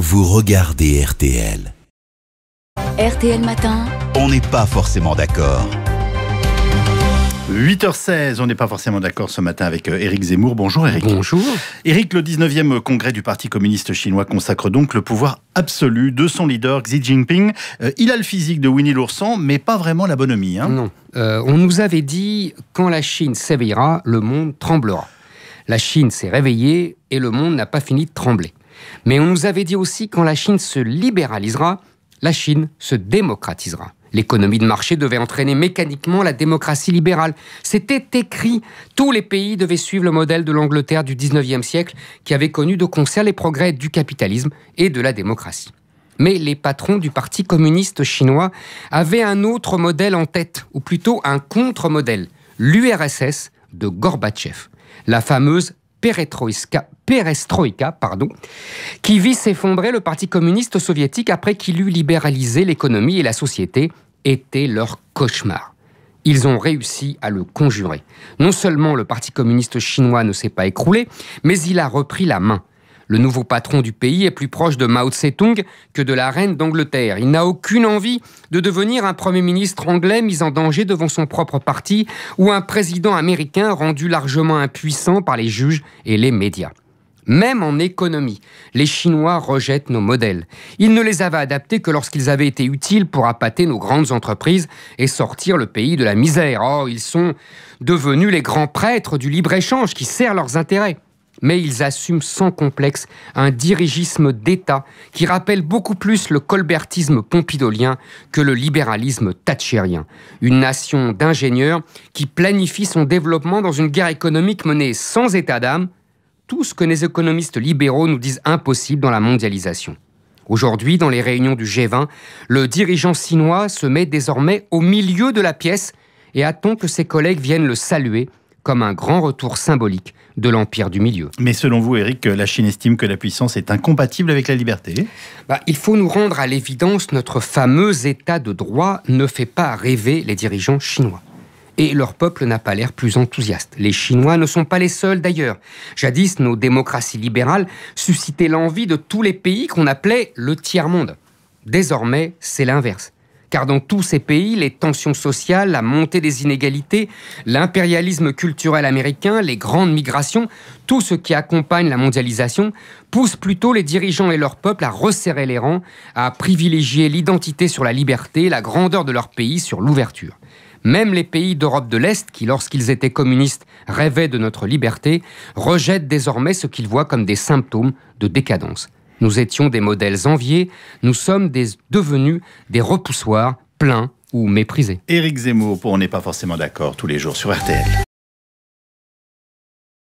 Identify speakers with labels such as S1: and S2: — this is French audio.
S1: vous regardez RTL.
S2: RTL Matin.
S1: On n'est pas forcément d'accord. 8h16, on n'est pas forcément d'accord ce matin avec euh, Éric Zemmour. Bonjour Éric. Bonjour. Éric, le 19e congrès du Parti communiste chinois consacre donc le pouvoir absolu de son leader Xi Jinping. Euh, il a le physique de Winnie l'ourson, mais pas vraiment la bonhomie. Hein. Non. Euh, on nous avait dit quand la Chine s'éveillera, le
S2: monde tremblera. La Chine s'est réveillée et le monde n'a pas fini de trembler. Mais on nous avait dit aussi quand la Chine se libéralisera, la Chine se démocratisera. L'économie de marché devait entraîner mécaniquement la démocratie libérale. C'était écrit. Tous les pays devaient suivre le modèle de l'Angleterre du 19e siècle, qui avait connu de concert les progrès du capitalisme et de la démocratie. Mais les patrons du Parti communiste chinois avaient un autre modèle en tête, ou plutôt un contre-modèle, l'URSS de Gorbatchev, la fameuse perestroïka, perestroïka, pardon, qui vit s'effondrer le Parti communiste soviétique après qu'il eut libéralisé l'économie et la société, était leur cauchemar. Ils ont réussi à le conjurer. Non seulement le Parti communiste chinois ne s'est pas écroulé, mais il a repris la main. Le nouveau patron du pays est plus proche de Mao Tse-tung que de la reine d'Angleterre. Il n'a aucune envie de devenir un Premier ministre anglais mis en danger devant son propre parti ou un président américain rendu largement impuissant par les juges et les médias. Même en économie, les Chinois rejettent nos modèles. Ils ne les avaient adaptés que lorsqu'ils avaient été utiles pour appâter nos grandes entreprises et sortir le pays de la misère. Oh, ils sont devenus les grands prêtres du libre-échange qui sert leurs intérêts mais ils assument sans complexe un dirigisme d'État qui rappelle beaucoup plus le colbertisme pompidolien que le libéralisme thatchérien. Une nation d'ingénieurs qui planifie son développement dans une guerre économique menée sans état d'âme tout ce que les économistes libéraux nous disent impossible dans la mondialisation. Aujourd'hui, dans les réunions du G20, le dirigeant chinois se met désormais au milieu de la pièce et attend que ses collègues viennent le saluer comme un grand retour symbolique de l'empire du milieu. Mais selon vous, Eric, la Chine estime que la puissance est incompatible avec la liberté bah, Il faut nous rendre à l'évidence, notre fameux état de droit ne fait pas rêver les dirigeants chinois et leur peuple n'a pas l'air plus enthousiaste. Les Chinois ne sont pas les seuls d'ailleurs. Jadis, nos démocraties libérales suscitaient l'envie de tous les pays qu'on appelait le tiers-monde. Désormais, c'est l'inverse. Car dans tous ces pays, les tensions sociales, la montée des inégalités, l'impérialisme culturel américain, les grandes migrations, tout ce qui accompagne la mondialisation, poussent plutôt les dirigeants et leur peuple à resserrer les rangs, à privilégier l'identité sur la liberté, la grandeur de leur pays sur l'ouverture. Même les pays d'Europe de l'Est, qui lorsqu'ils étaient communistes rêvaient de notre liberté, rejettent désormais ce qu'ils voient comme des symptômes de décadence. Nous étions des modèles enviés, nous sommes des, devenus des repoussoirs pleins ou méprisés. Éric Zemmour, pour on n'est pas forcément d'accord tous les jours sur RTL.